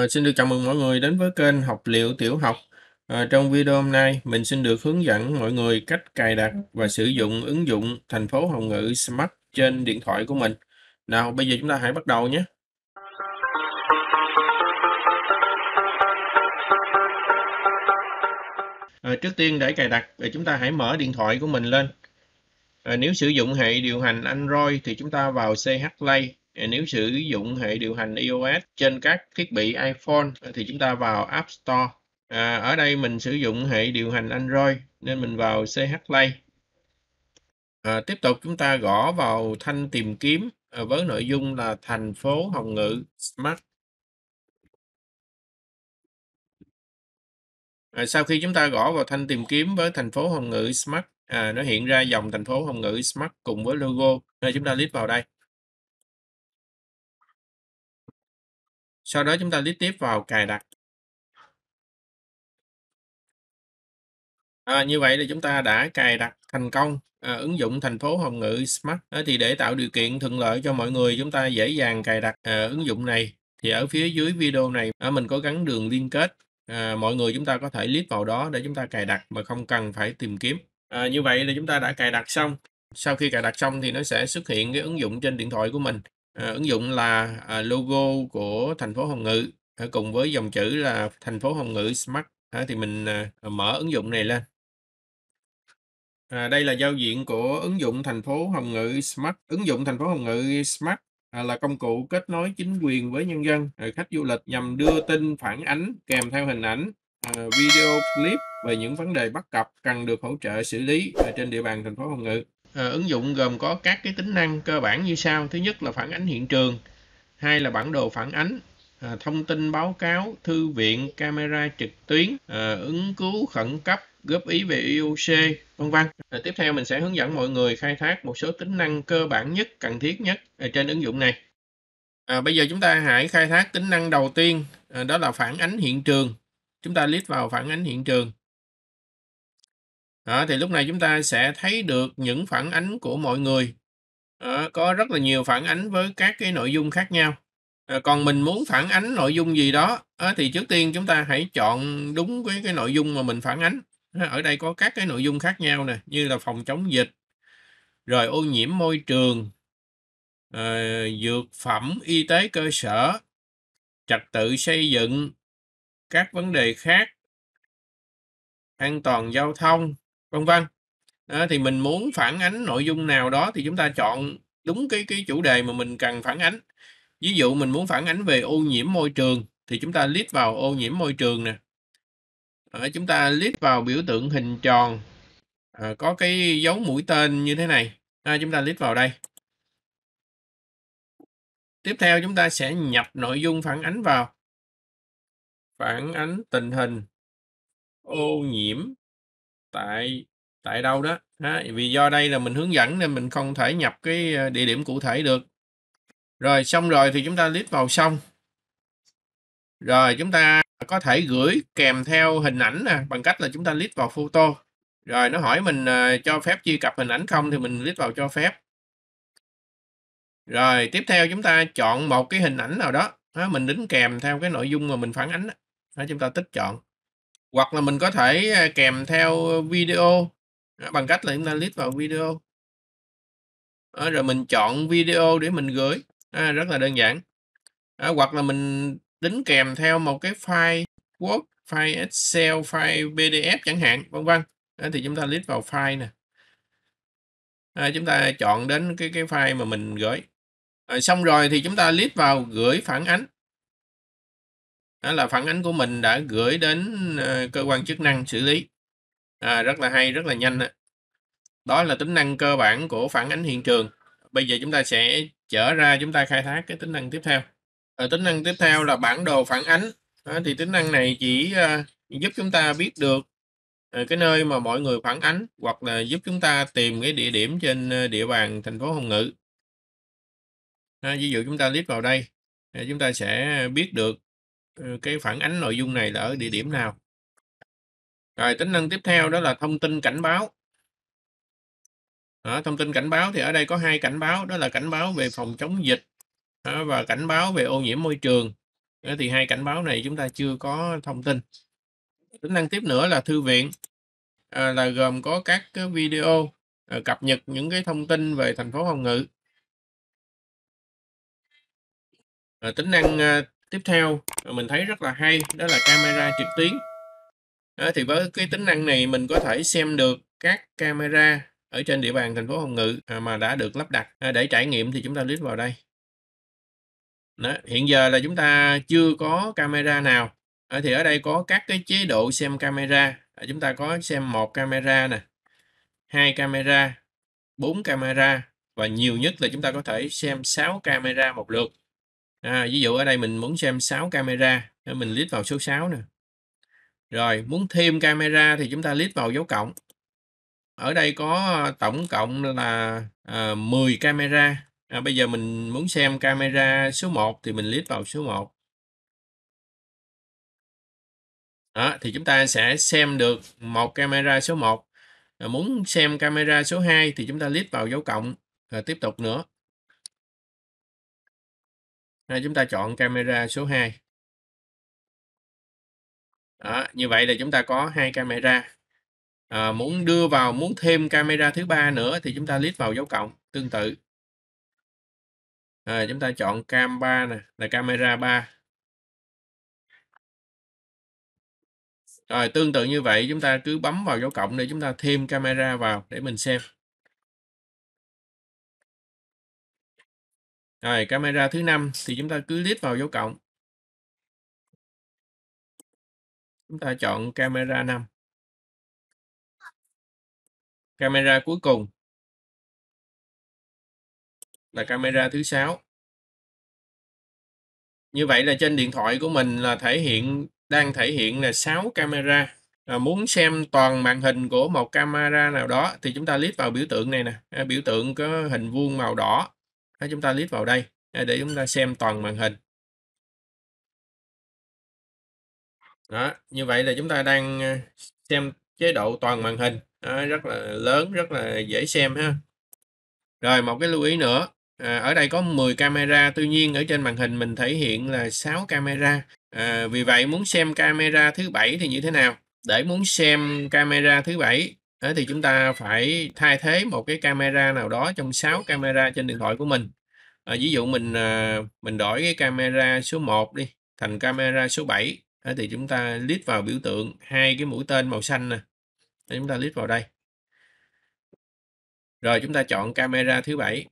Ờ, xin được chào mừng mọi người đến với kênh học liệu tiểu học. À, trong video hôm nay, mình xin được hướng dẫn mọi người cách cài đặt và sử dụng ứng dụng thành phố Hồng Ngự Smart trên điện thoại của mình. Nào, bây giờ chúng ta hãy bắt đầu nhé. À, trước tiên để cài đặt, thì chúng ta hãy mở điện thoại của mình lên. À, nếu sử dụng hệ điều hành Android thì chúng ta vào CH Play nếu sử dụng hệ điều hành iOS trên các thiết bị iPhone thì chúng ta vào App Store à, ở đây mình sử dụng hệ điều hành Android nên mình vào CH Play à, tiếp tục chúng ta gõ vào thanh tìm kiếm à, với nội dung là thành phố Hồng Ngự Smart à, sau khi chúng ta gõ vào thanh tìm kiếm với thành phố Hồng Ngự Smart à, nó hiện ra dòng thành phố Hồng Ngự Smart cùng với logo nên chúng ta click vào đây sau đó chúng ta click tiếp vào cài đặt À, như vậy là chúng ta đã cài đặt thành công à, ứng dụng thành phố Hồng Ngự Smart. À, thì để tạo điều kiện thuận lợi cho mọi người chúng ta dễ dàng cài đặt à, ứng dụng này thì ở phía dưới video này à, mình có gắn đường liên kết. À, mọi người chúng ta có thể click vào đó để chúng ta cài đặt mà không cần phải tìm kiếm. À, như vậy là chúng ta đã cài đặt xong. Sau khi cài đặt xong thì nó sẽ xuất hiện cái ứng dụng trên điện thoại của mình. Ờ, ứng dụng là à, logo của thành phố Hồng Ngự ờ, cùng với dòng chữ là thành phố Hồng Ngự Smart ờ, thì mình à, mở ứng dụng này lên. À, đây là giao diện của ứng dụng thành phố Hồng Ngự Smart. Ứng dụng thành phố Hồng Ngự Smart là công cụ kết nối chính quyền với nhân dân, khách du lịch nhằm đưa tin phản ánh kèm theo hình ảnh, video clip về những vấn đề bất cập cần được hỗ trợ xử lý trên địa bàn thành phố Hồng Ngự. Ờ, ứng dụng gồm có các cái tính năng cơ bản như sau thứ nhất là phản ánh hiện trường hai là bản đồ phản ánh ờ, thông tin báo cáo thư viện camera trực tuyến ờ, ứng cứu khẩn cấp góp ý về IOC vân vân. tiếp theo mình sẽ hướng dẫn mọi người khai thác một số tính năng cơ bản nhất cần thiết nhất trên ứng dụng này. À, bây giờ chúng ta hãy khai thác tính năng đầu tiên đó là phản ánh hiện trường. Chúng ta click vào phản ánh hiện trường à, thì lúc này chúng ta sẽ thấy được những phản ánh của mọi người à, có rất là nhiều phản ánh với các cái nội dung khác nhau à, còn mình muốn phản ánh nội dung gì đó à, thì trước tiên chúng ta hãy chọn đúng cái cái nội dung mà mình phản ánh à, ở đây có các cái nội dung khác nhau nè như là phòng chống dịch rồi ô nhiễm môi trường à, dược phẩm y tế cơ sở trật tự xây dựng các vấn đề khác an toàn giao thông vân vân à, thì mình muốn phản ánh nội dung nào đó thì chúng ta chọn đúng cái cái chủ đề mà mình cần phản ánh ví dụ mình muốn phản ánh về ô nhiễm môi trường thì chúng ta click vào ô nhiễm môi trường nè à, chúng ta click vào biểu tượng hình tròn à, có cái dấu mũi tên như thế này à, chúng ta click vào đây tiếp theo chúng ta sẽ nhập nội dung phản ánh vào phản ánh tình hình ô nhiễm tại tại đâu đó ha, vì do đây là mình hướng dẫn nên mình không thể nhập cái ờ, địa điểm cụ thể được rồi xong rồi thì chúng ta click vào xong rồi chúng ta có thể gửi kèm theo hình ảnh nè bằng cách là chúng ta click vào photo rồi nó hỏi mình ờ, cho phép truy cập hình ảnh không thì mình click vào cho phép rồi tiếp theo chúng ta chọn một cái hình ảnh nào đó mình đính kèm theo cái nội dung mà mình phản ánh đó. chúng ta tích chọn hoặc là mình có thể à, kèm theo video à, bằng cách là chúng ta click vào video à, rồi mình chọn video để mình gửi à, rất là đơn giản à, hoặc là mình đính kèm theo một cái file Word file Excel file PDF chẳng hạn vân vân à, thì chúng ta click vào file nè à, chúng ta chọn đến cái cái file mà mình gửi à, xong rồi thì chúng ta click vào gửi phản ánh đó là phản ánh của mình đã gửi đến ờ, cơ quan chức năng xử lý à, rất là hay rất là nhanh đó. đó là tính năng cơ bản của phản ánh hiện trường bây giờ chúng ta sẽ trở ra chúng ta khai thác cái tính năng tiếp theo ở ờ, tính năng tiếp theo là bản đồ phản ánh à, thì tính năng này chỉ à, giúp chúng ta biết được à, cái nơi mà mọi người phản ánh hoặc là giúp chúng ta tìm cái địa điểm trên địa bàn thành phố Hồng Ngự à, ví dụ chúng ta click vào đây chúng ta sẽ biết được Ừ, cái phản ánh nội dung này là ở địa điểm nào rồi tính năng tiếp theo đó là thông tin cảnh báo đó, thông tin cảnh báo thì ở đây có hai cảnh báo đó là cảnh báo về phòng chống dịch đó, và cảnh báo về ô nhiễm môi trường đó, thì hai cảnh báo này chúng ta chưa có thông tin tính năng tiếp nữa là thư viện à, là gồm có các cái video à, cập nhật những cái thông tin về thành phố Hồng Ngự à, tính năng à, tiếp theo mình thấy rất là hay đó là camera trực tuyến đó, thì với cái tính năng này mình có thể xem được các camera ở trên địa bàn thành phố Hồng Ngự à, mà đã được lắp đặt à, để trải nghiệm thì chúng ta click vào đây đó, hiện giờ là chúng ta chưa có camera nào à, thì ở đây có các cái chế độ xem camera à, chúng ta có xem một camera nè hai camera bốn camera và nhiều nhất là chúng ta có thể xem 6 camera một lượt à, ví dụ ở đây mình muốn xem 6 camera mình list vào số 6 nè rồi muốn thêm camera thì chúng ta list vào dấu cộng ở đây có ờ, tổng cộng là à, ờ, 10 camera à, bây giờ mình muốn xem camera số 1 thì mình list vào số 1 đó, thì chúng ta sẽ xem được một camera số 1 à, muốn xem camera số 2 thì chúng ta list vào dấu cộng rồi tiếp tục nữa à, chúng ta chọn camera số 2 đó, như vậy là chúng ta có hai camera à, muốn đưa vào muốn thêm camera thứ ba nữa thì chúng ta list vào dấu cộng tương tự à, chúng ta chọn cam 3 nè là camera 3 rồi tương tự như vậy chúng ta cứ bấm vào dấu cộng để chúng ta thêm camera vào để mình xem rồi camera thứ năm thì chúng ta cứ click vào dấu cộng chúng ta chọn camera 5 camera cuối cùng là camera thứ sáu như vậy là trên điện thoại của mình là thể hiện đang thể hiện là 6 camera à, muốn xem toàn màn hình của một camera nào đó thì chúng ta click vào biểu tượng này nè à, biểu tượng có hình vuông màu đỏ đó, chúng ta click vào đây à, để chúng ta xem toàn màn hình đó như vậy là chúng ta đang à, xem chế độ toàn màn hình đó, rất là lớn rất là dễ xem ha rồi một cái lưu ý nữa à, ở đây có 10 camera tuy nhiên ở trên màn hình mình thể hiện là 6 camera à, vì vậy muốn xem camera thứ bảy thì như thế nào để muốn xem camera thứ bảy Đấy, thì chúng ta phải thay thế một cái camera nào đó trong 6 camera trên điện thoại của mình à, ví dụ mình à, mình đổi cái camera số 1 đi thành camera số 7 à, thì chúng ta click vào biểu tượng hai cái mũi tên màu xanh nè thì chúng ta click vào đây rồi chúng ta chọn camera thứ bảy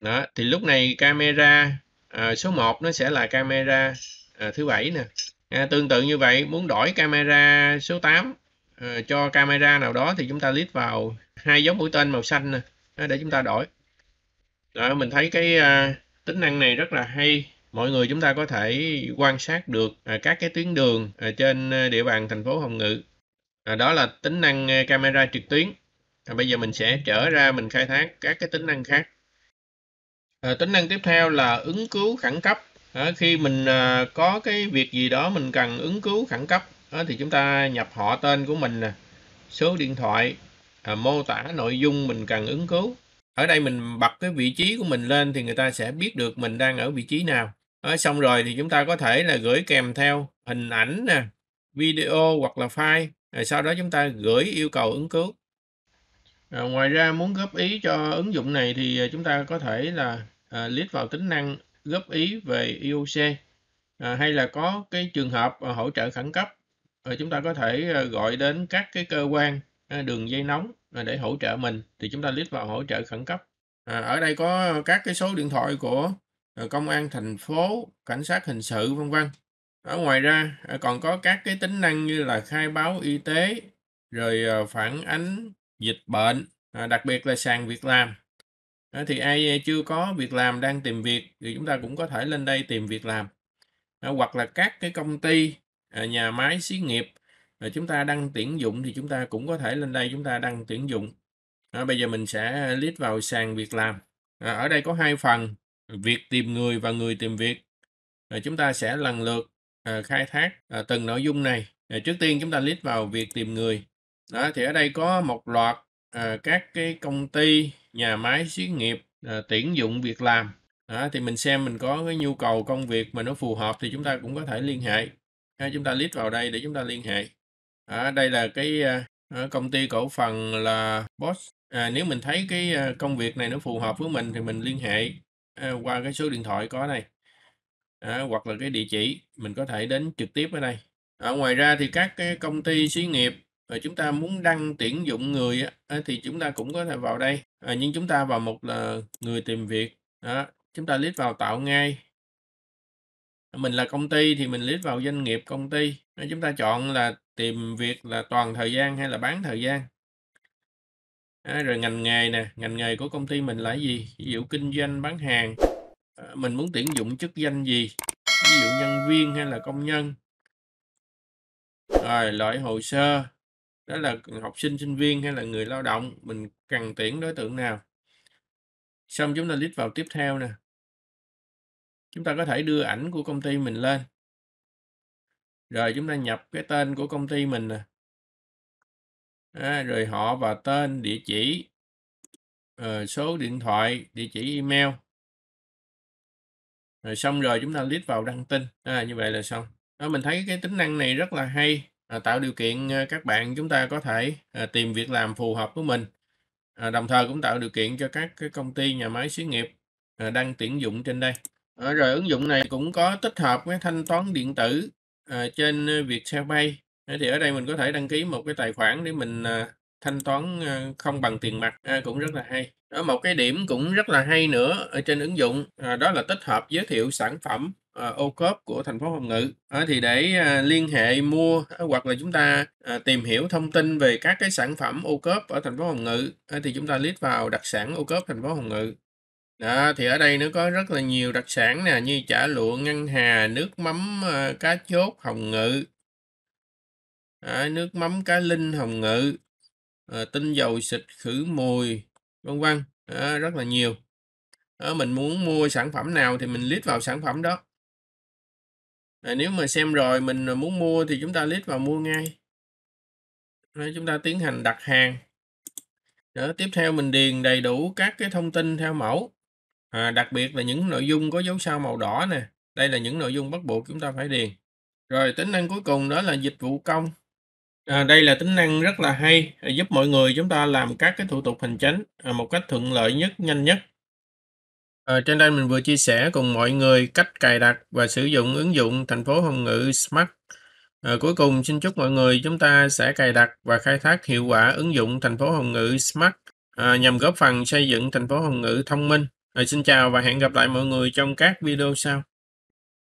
đó thì lúc này camera à, số 1 nó sẽ là camera à, thứ bảy nè à, tương tự như vậy muốn đổi camera số 8 à, ờ, cho camera nào đó thì chúng ta list vào hai giống mũi tên màu xanh nè để chúng ta đổi đó, mình thấy cái à, tính năng này rất là hay mọi người chúng ta có thể quan sát được à, các cái tuyến đường à, trên à, địa bàn thành phố Hồng Ngự à, đó là tính năng à, camera trực tuyến à, bây giờ mình sẽ trở ra mình khai thác các cái tính năng khác à, tính năng tiếp theo là ứng cứu khẩn cấp à, khi mình à, có cái việc gì đó mình cần ứng cứu khẩn cấp à, thì chúng ta nhập họ tên của mình nè số điện thoại à, mô tả nội dung mình cần ứng cứu ở đây mình bật cái vị trí của mình lên thì người ta sẽ biết được mình đang ở vị trí nào à, xong rồi thì chúng ta có thể là gửi kèm theo hình ảnh nè video hoặc là file rồi sau đó chúng ta gửi yêu cầu ứng cứu à, ngoài ra muốn góp ý cho ứng dụng này thì à, chúng ta có thể là à, list vào tính năng góp ý về IOC e à, hay là có cái trường hợp à, hỗ trợ khẩn cấp à, chúng ta có thể à, gọi đến các cái cơ quan à, đường dây nóng à, để hỗ trợ mình thì chúng ta click vào hỗ trợ khẩn cấp à, ở đây có các cái số điện thoại của à, công an thành phố cảnh sát hình sự vân vân ở ngoài ra à, còn có các cái tính năng như là khai báo y tế rồi à, phản ánh dịch bệnh à, đặc biệt là sàn việc làm thì ai chưa có việc làm đang tìm việc thì chúng ta cũng có thể lên đây tìm việc làm hoặc là các cái công ty à, nhà máy xí nghiệp chúng ta đang tuyển dụng thì chúng ta cũng có thể lên đây chúng ta đang tuyển dụng bây giờ mình sẽ list vào sàn việc làm à, ở đây có hai phần việc tìm người và người tìm việc chúng ta sẽ lần lượt à, khai thác từng nội dung này trước tiên chúng ta list vào việc tìm người đó thì ở đây có một loạt Ờ, các cái công ty nhà máy xí nghiệp à, tuyển dụng việc làm à, thì mình xem mình có cái nhu cầu công việc mà nó phù hợp thì chúng ta cũng có thể liên hệ à, chúng ta list vào đây để chúng ta liên hệ à, đây là cái à, công ty cổ phần là boss à, nếu mình thấy cái à, công việc này nó phù hợp với mình thì mình liên hệ à, qua cái số điện thoại có này à, hoặc là cái địa chỉ mình có thể đến trực tiếp ở đây à, ngoài ra thì các cái công ty xí nghiệp và chúng ta muốn đăng tuyển dụng người thì chúng ta cũng có thể vào đây ờ, nhưng chúng ta vào một là người tìm việc đó chúng ta click vào tạo ngay mình là công ty thì mình click vào doanh nghiệp công ty chúng ta chọn là tìm việc là toàn thời gian hay là bán thời gian rồi ngành nghề nè ngành nghề của công ty mình là gì ví dụ kinh doanh bán hàng ờ, mình muốn tuyển dụng chức danh gì ví dụ nhân viên hay là công nhân rồi loại hồ sơ đó là học sinh sinh viên hay là người lao động mình cần tuyển đối tượng nào xong chúng ta click vào tiếp theo nè chúng ta có thể đưa ảnh của công ty mình lên rồi chúng ta nhập cái tên của công ty mình nè à, rồi họ và tên địa chỉ uh, số điện thoại địa chỉ email rồi xong rồi chúng ta click vào đăng tin à, như vậy là xong đó, mình thấy cái tính năng này rất là hay À, tạo điều kiện à, các bạn chúng ta có thể à, tìm việc làm phù hợp với mình đồng thời cũng tạo điều kiện cho các công ty nhà máy xí nghiệp à, đang tuyển dụng trên đây rồi ứng dụng này cũng có tích hợp với thanh toán điện tử trên việc xe thì ở đây mình có thể đăng ký một cái tài khoản để mình thanh toán không bằng tiền mặt cũng rất là hay một cái điểm cũng rất là hay nữa ở trên ứng dụng à, đó là tích hợp giới thiệu sản phẩm à, ô cốp của thành phố Hồng Ngự thì để à, liên hệ mua hoặc là chúng ta tìm hiểu thông tin về các cái sản phẩm ô cốp ở thành phố Hồng Ngự thì chúng ta click vào đặc sản ô cốp thành phố Hồng Ngự đó, thì ở đây nó có rất là nhiều đặc sản nè như chả lụa ngân hà nước mắm cá chốt hồng ngự nước mắm cá linh hồng ngự tinh dầu xịt khử mùi vân vân à, rất là nhiều à, mình muốn mua sản phẩm nào thì mình list vào sản phẩm đó à, nếu mà xem rồi mình muốn mua thì chúng ta list vào mua ngay à, chúng ta tiến hành đặt hàng đó, tiếp theo mình điền đầy đủ các cái thông tin theo mẫu à, đặc biệt là những nội dung có dấu sao màu đỏ nè đây là những nội dung bắt buộc chúng ta phải điền rồi tính năng cuối cùng đó là dịch vụ công À, đây là tính năng rất là hay, à, giúp mọi người chúng ta làm các cái thủ tục hành chính à, một cách thuận lợi nhất, nhanh nhất. À, trên đây mình vừa chia sẻ cùng mọi người cách cài đặt và sử dụng ứng dụng thành phố Hồng Ngự Smart. À, cuối cùng xin chúc mọi người chúng ta sẽ cài đặt và khai thác hiệu quả ứng dụng thành phố Hồng Ngự Smart à, nhằm góp phần xây dựng thành phố Hồng Ngự thông minh. À, xin chào và hẹn gặp lại mọi người trong các video sau.